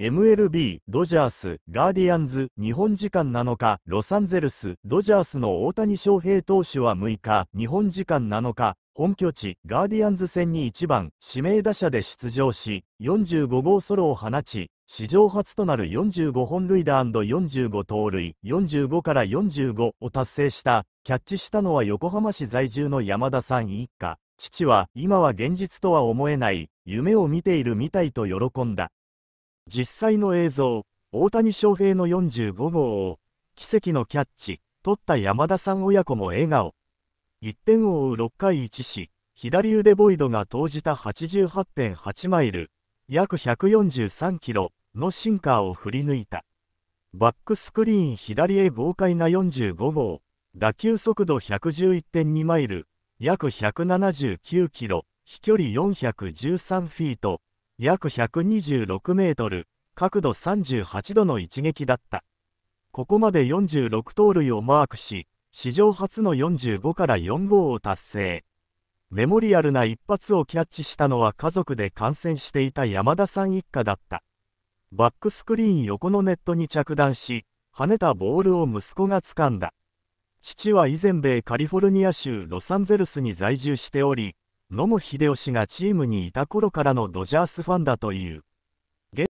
MLB、ドジャース、ガーディアンズ、日本時間7日、ロサンゼルス、ドジャースの大谷翔平投手は6日、日本時間7日、本拠地、ガーディアンズ戦に1番、指名打者で出場し、45号ソロを放ち、史上初となる45本塁打 &45 盗塁、45から45を達成した、キャッチしたのは横浜市在住の山田さん一家。父は、今は現実とは思えない、夢を見ているみたいと喜んだ。実際の映像、大谷翔平の45号を、奇跡のキャッチ、取った山田さん親子も笑顔。1点を追う6回1し、左腕ボイドが投じた88.8マイル、約143キロのシンカーを振り抜いた。バックスクリーン左へ豪快な45号、打球速度111.2マイル、約179キロ、飛距離413フィート、約126メートル、角度38度の一撃だった。ここまで46盗塁をマークし、史上初の45から4号を達成。メモリアルな一発をキャッチしたのは家族で観戦していた山田さん一家だった。バックスクリーン横のネットに着弾し、跳ねたボールを息子が掴んだ。父は以前米カリフォルニア州ロサンゼルスに在住しており、野茂英雄氏がチームにいた頃からのドジャースファンだという。